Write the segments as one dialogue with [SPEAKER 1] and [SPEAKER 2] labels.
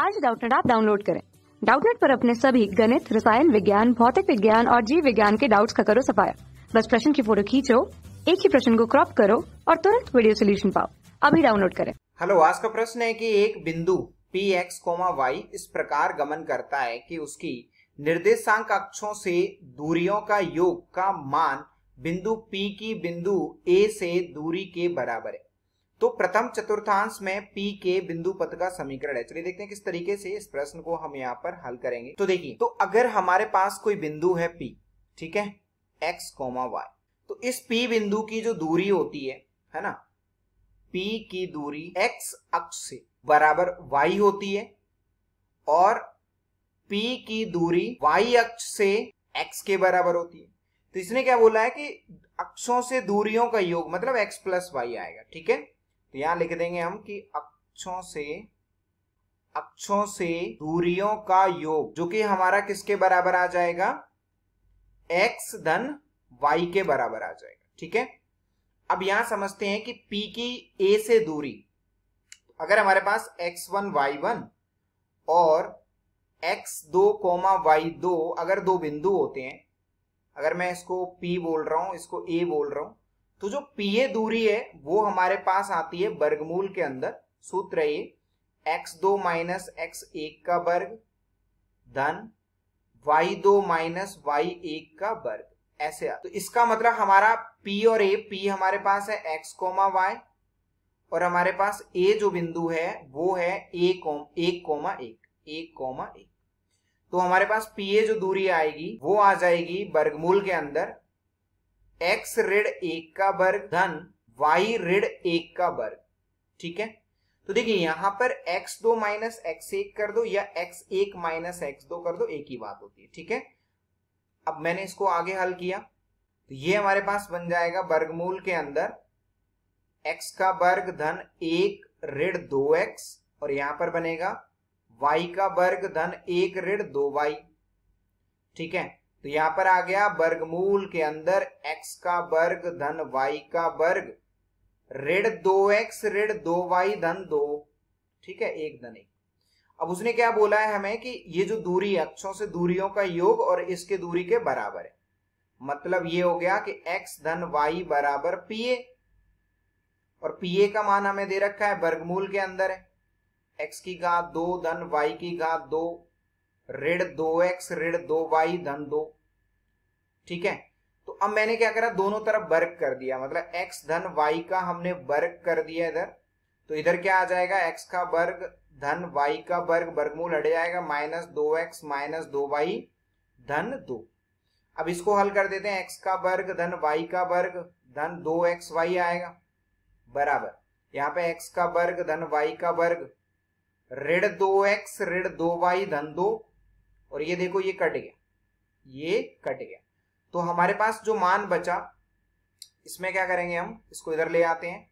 [SPEAKER 1] आज डाउटनेट आप डाउनलोड करें डाउटनेट पर अपने सभी गणित रसायन विज्ञान भौतिक विज्ञान और जीव विज्ञान के डाउट्स का करो सफाया बस प्रश्न की फोटो खींचो एक ही प्रश्न को क्रॉप करो और तुरंत वीडियो सोल्यूशन पाओ अभी डाउनलोड करें हेलो आज का प्रश्न है कि एक बिंदु पी एक्स कोमा वाई इस प्रकार गमन करता है कि उसकी निर्देशांक अक्षों से दूरियों का योग का मान बिंदु पी की बिंदु ए से दूरी के बराबर है तो प्रथम चतुर्थांश में पी के बिंदु पथ का समीकरण है चलिए देखते हैं किस तरीके से इस प्रश्न को हम यहाँ पर हल करेंगे तो देखिए तो अगर हमारे पास कोई बिंदु है पी ठीक है एक्स कॉमा वाई तो इस पी बिंदु की जो दूरी होती है है ना पी की दूरी एक्स अक्ष से बराबर वाई होती है और पी की दूरी वाई अक्ष से एक्स के बराबर होती है तो इसने क्या बोला है कि अक्षों से दूरियों का योग मतलब एक्स प्लस वाई आएगा ठीक है तो यहां लिख देंगे हम कि अक्षों से अक्षों से दूरियों का योग जो कि हमारा किसके बराबर आ जाएगा x धन वाई के बराबर आ जाएगा ठीक है अब यहां समझते हैं कि P की A से दूरी अगर हमारे पास x1 y1 और x2 y2 अगर दो बिंदु होते हैं अगर मैं इसको P बोल रहा हूं इसको A बोल रहा हूं तो जो पीए दूरी है वो हमारे पास आती है वर्गमूल के अंदर सूत्र है ये एक्स दो माइनस एक्स एक का वर्ग धन वाई दो माइनस वाई एक का वर्ग ऐसे तो इसका मतलब हमारा पी और ए पी हमारे पास है एक्स कोमा वाई और हमारे पास ए जो बिंदु है वो है ए कोम एक कोमा एक एक कोमा एक तो हमारे पास पी ए जो दूरी आएगी वो आ जाएगी वर्गमूल के अंदर एक्स ऋण एक का वर्ग धन वाई ऋण एक का वर्ग ठीक है तो देखिए यहां पर एक्स दो माइनस एक्स एक कर दो या x एक माइनस एक्स दो कर दो एक ही बात होती है ठीक है अब मैंने इसको आगे हल किया तो ये हमारे पास बन जाएगा वर्गमूल के अंदर x का वर्ग धन एक ऋण दो एक्स और यहां पर बनेगा y का वर्ग धन एक ऋण दो वाई ठीक है तो यहां पर आ गया वर्गमूल के अंदर x का वर्ग धन y का वर्ग ऋण दो एक्स ऋण दो वाई धन दो ठीक है एक धन एक अब उसने क्या बोला है हमें कि ये जो दूरी अक्षों से दूरियों का योग और इसके दूरी के बराबर है मतलब ये हो गया कि x धन y बराबर पीए और पीए का मान हमें दे रखा है वर्गमूल के अंदर है x की घात दो धन y की घात दो ऋण दो एक्स ऋण दो वाई धन दो ठीक है तो अब मैंने क्या करा दोनों तरफ वर्ग कर दिया मतलब एक्स धन वाई का हमने वर्ग कर दिया इधर तो इधर क्या आ जाएगा x का वर्ग धन वाई का वर्ग वर्गमूल हट जाएगा माइनस दो एक्स माइनस दो वाई धन दो अब इसको हल कर देते हैं एक्स का वर्ग धन वाई का वर्ग धन दो एक्स वाई आएगा बराबर यहाँ पे एक्स का वर्ग धन वाई का वर्ग ऋण दो एक्स ऋण दो वाई धन दो और ये देखो ये कट गया ये कट गया तो हमारे पास जो मान बचा इसमें क्या करेंगे हम इसको इधर ले आते हैं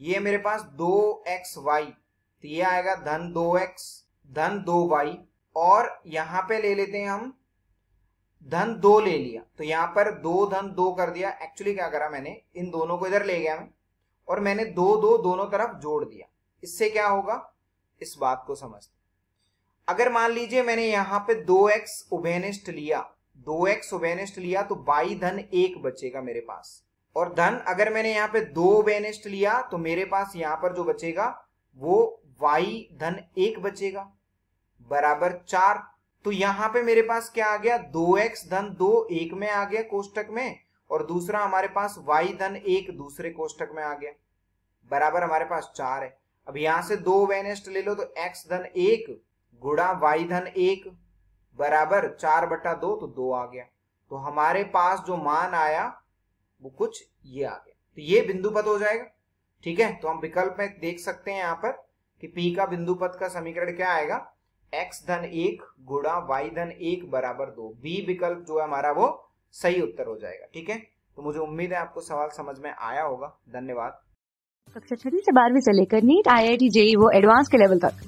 [SPEAKER 1] ये मेरे पास दो एक्स वाई तो ये आएगा धन दो एक्स धन दो वाई और यहां पे ले लेते हैं हम धन दो ले लिया तो यहां पर दो धन दो कर दिया एक्चुअली क्या करा मैंने इन दोनों को इधर ले गया मैं और मैंने दो दो दोनों तरफ जोड़ दिया इससे क्या होगा इस बात को समझते अगर मान लीजिए मैंने यहाँ पे दो एक्स उभेनिस्ट लिया दो एक्स उभेनिस्ट लिया तो बाई धन एक बचेगा मेरे पास और धन अगर मैंने यहाँ पे दो उभेनिस्ट लिया तो मेरे पास यहाँ पर जो बचेगा वो वाई धन एक बचेगा बराबर चार तो यहाँ पे मेरे पास क्या आ गया दो एक्स धन दो एक में आ गया कोष्टक में और दूसरा हमारे पास वाई धन एक दूसरे कोष्टक में आ गया बराबर हमारे पास चार है अब यहां से दो वेनेस्ट ले लो तो एक्स धन एक गुणा वाई धन एक बराबर चार बटा दो तो दो आ गया तो हमारे पास जो मान आया वो कुछ ये आ गया तो ये बिंदु पद हो जाएगा ठीक है तो हम विकल्प में देख सकते हैं यहाँ पर कि पी का बिंदु पद का समीकरण क्या आएगा एक्स धन एक गुणा वाई धन एक बराबर दो बी विकल्प जो है हमारा वो सही उत्तर हो जाएगा ठीक है तो मुझे उम्मीद है आपको सवाल समझ में आया होगा धन्यवाद कक्षा छठी से बारहवीं से लेकर NEET I I T JEE वो एडवांस के लेवल तक